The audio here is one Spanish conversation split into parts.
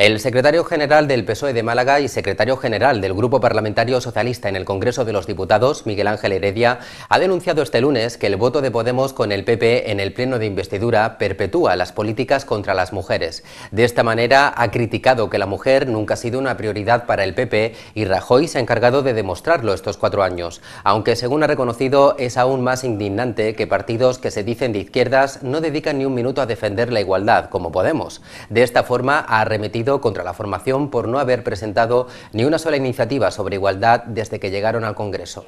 El secretario general del PSOE de Málaga y secretario general del Grupo Parlamentario Socialista en el Congreso de los Diputados, Miguel Ángel Heredia, ha denunciado este lunes que el voto de Podemos con el PP en el pleno de investidura perpetúa las políticas contra las mujeres. De esta manera, ha criticado que la mujer nunca ha sido una prioridad para el PP y Rajoy se ha encargado de demostrarlo estos cuatro años, aunque según ha reconocido es aún más indignante que partidos que se dicen de izquierdas no dedican ni un minuto a defender la igualdad, como Podemos. De esta forma, ha arremetido contra la formación por no haber presentado ni una sola iniciativa sobre igualdad desde que llegaron al Congreso.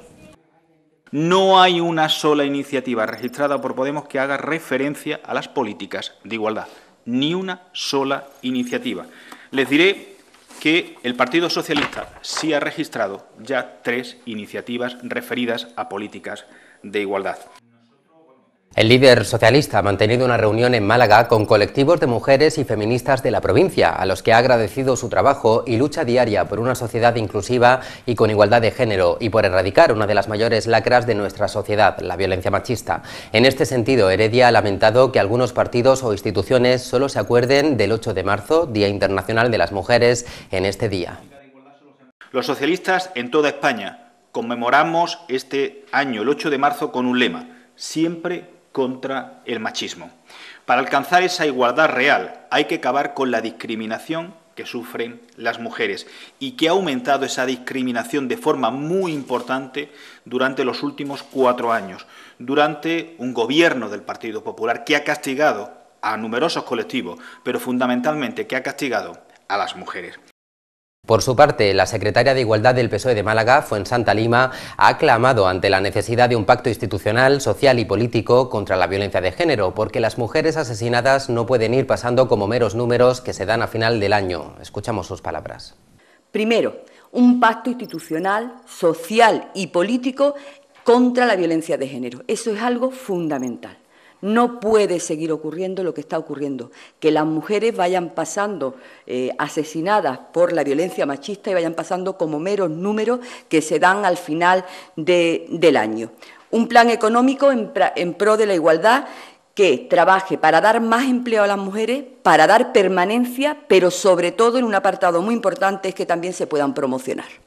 No hay una sola iniciativa registrada por Podemos que haga referencia a las políticas de igualdad. Ni una sola iniciativa. Les diré que el Partido Socialista sí ha registrado ya tres iniciativas referidas a políticas de igualdad. El líder socialista ha mantenido una reunión en Málaga con colectivos de mujeres y feministas de la provincia, a los que ha agradecido su trabajo y lucha diaria por una sociedad inclusiva y con igualdad de género y por erradicar una de las mayores lacras de nuestra sociedad, la violencia machista. En este sentido, Heredia ha lamentado que algunos partidos o instituciones solo se acuerden del 8 de marzo, Día Internacional de las Mujeres, en este día. Los socialistas en toda España conmemoramos este año, el 8 de marzo, con un lema, siempre contra el machismo. Para alcanzar esa igualdad real hay que acabar con la discriminación que sufren las mujeres y que ha aumentado esa discriminación de forma muy importante durante los últimos cuatro años, durante un gobierno del Partido Popular que ha castigado a numerosos colectivos, pero fundamentalmente que ha castigado a las mujeres. Por su parte, la secretaria de Igualdad del PSOE de Málaga, Santa Lima, ha aclamado ante la necesidad de un pacto institucional, social y político contra la violencia de género, porque las mujeres asesinadas no pueden ir pasando como meros números que se dan a final del año. Escuchamos sus palabras. Primero, un pacto institucional, social y político contra la violencia de género. Eso es algo fundamental. No puede seguir ocurriendo lo que está ocurriendo, que las mujeres vayan pasando eh, asesinadas por la violencia machista y vayan pasando como meros números que se dan al final del año. Un plan económico en pro de la igualdad que trabaje para dar más empleo a las mujeres, para dar permanencia, pero sobre todo en un apartado muy importante es que también se puedan promocionar.